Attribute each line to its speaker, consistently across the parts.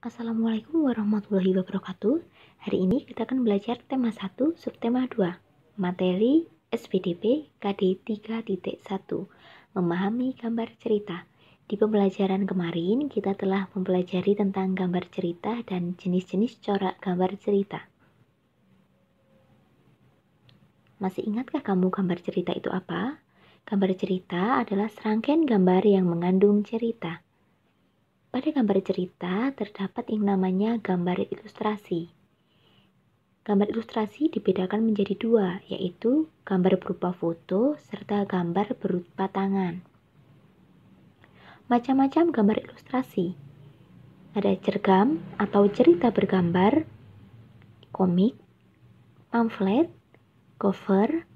Speaker 1: Assalamualaikum warahmatullahi wabarakatuh. Hari ini kita akan belajar tema 1, subtema 2, materi SPDP KD 3.1, memahami gambar cerita. Di pembelajaran kemarin, kita telah mempelajari tentang gambar cerita dan jenis-jenis corak gambar cerita. Masih ingatkah kamu gambar cerita itu apa? Gambar cerita adalah serangkaian gambar yang mengandung cerita. Pada gambar cerita terdapat yang namanya gambar ilustrasi. Gambar ilustrasi dibedakan menjadi dua, yaitu gambar berupa foto serta gambar berupa tangan. Macam-macam gambar ilustrasi. Ada cergam atau cerita bergambar, komik, pamflet, cover,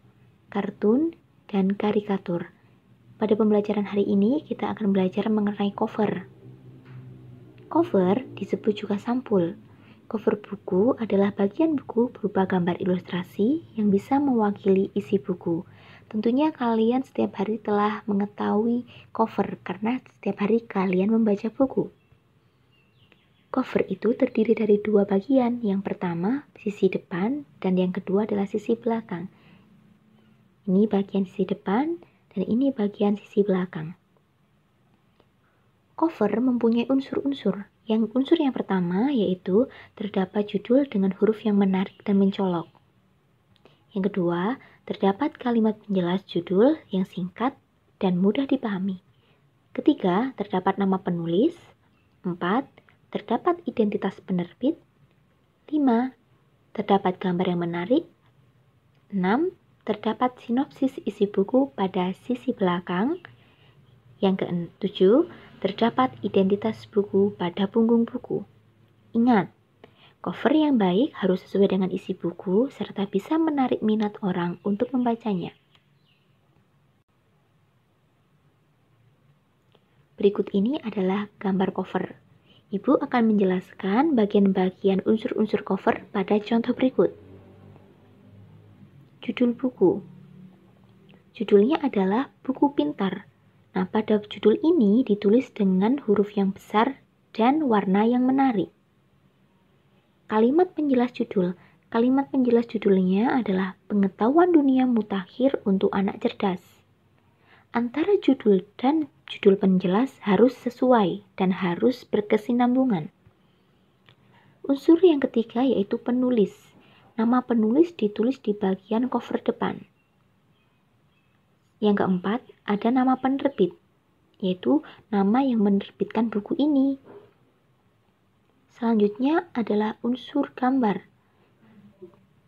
Speaker 1: kartun, dan karikatur. Pada pembelajaran hari ini kita akan belajar mengenai cover. Cover disebut juga sampul. Cover buku adalah bagian buku berupa gambar ilustrasi yang bisa mewakili isi buku. Tentunya kalian setiap hari telah mengetahui cover karena setiap hari kalian membaca buku. Cover itu terdiri dari dua bagian. Yang pertama, sisi depan dan yang kedua adalah sisi belakang. Ini bagian sisi depan dan ini bagian sisi belakang. Cover mempunyai unsur-unsur yang unsur yang pertama yaitu terdapat judul dengan huruf yang menarik dan mencolok. Yang kedua, terdapat kalimat penjelas judul yang singkat dan mudah dipahami. Ketiga, terdapat nama penulis. Empat, terdapat identitas penerbit. Lima, terdapat gambar yang menarik. Enam, terdapat sinopsis isi buku pada sisi belakang. Yang ketujuh, terdapat identitas buku pada punggung buku. Ingat, cover yang baik harus sesuai dengan isi buku serta bisa menarik minat orang untuk membacanya. Berikut ini adalah gambar cover. Ibu akan menjelaskan bagian-bagian unsur-unsur cover pada contoh berikut. Judul buku. Judulnya adalah Buku Pintar Nah, pada judul ini ditulis dengan huruf yang besar dan warna yang menarik. Kalimat penjelas judul Kalimat penjelas judulnya adalah Pengetahuan Dunia Mutakhir untuk Anak Cerdas. Antara judul dan judul penjelas harus sesuai dan harus berkesinambungan. Unsur yang ketiga yaitu penulis. Nama penulis ditulis di bagian cover depan. Yang keempat, ada nama penerbit, yaitu nama yang menerbitkan buku ini. Selanjutnya adalah unsur gambar.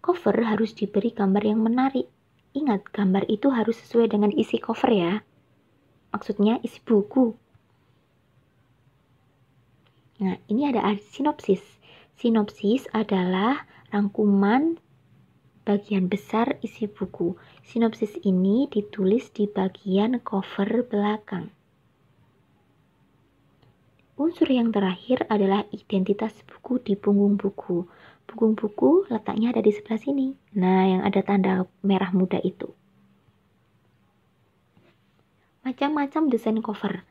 Speaker 1: Cover harus diberi gambar yang menarik. Ingat, gambar itu harus sesuai dengan isi cover ya. Maksudnya isi buku. Nah, ini ada sinopsis. Sinopsis adalah rangkuman bagian besar isi buku. Sinopsis ini ditulis di bagian cover belakang. Unsur yang terakhir adalah identitas buku di punggung buku. Punggung buku letaknya ada di sebelah sini. Nah, yang ada tanda merah muda itu. Macam-macam desain cover.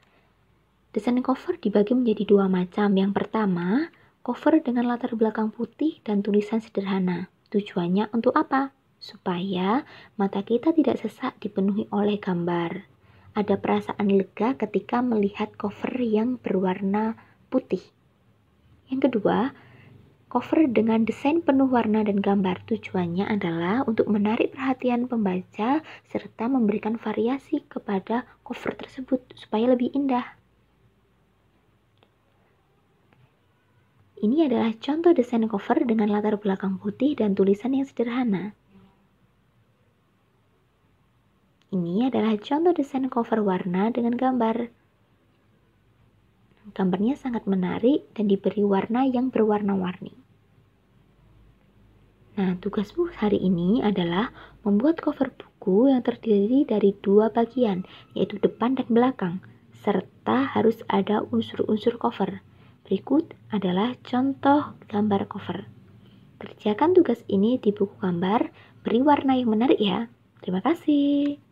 Speaker 1: Desain cover dibagi menjadi dua macam. Yang pertama, cover dengan latar belakang putih dan tulisan sederhana. Tujuannya untuk apa? Supaya mata kita tidak sesak dipenuhi oleh gambar. Ada perasaan lega ketika melihat cover yang berwarna putih. Yang kedua, cover dengan desain penuh warna dan gambar tujuannya adalah untuk menarik perhatian pembaca serta memberikan variasi kepada cover tersebut supaya lebih indah. Ini adalah contoh desain cover dengan latar belakang putih dan tulisan yang sederhana. Ini adalah contoh desain cover warna dengan gambar. Gambarnya sangat menarik dan diberi warna yang berwarna-warni. Nah, tugasmu hari ini adalah membuat cover buku yang terdiri dari dua bagian, yaitu depan dan belakang, serta harus ada unsur-unsur cover. Berikut adalah contoh gambar cover. Kerjakan tugas ini di buku gambar, beri warna yang menarik ya. Terima kasih.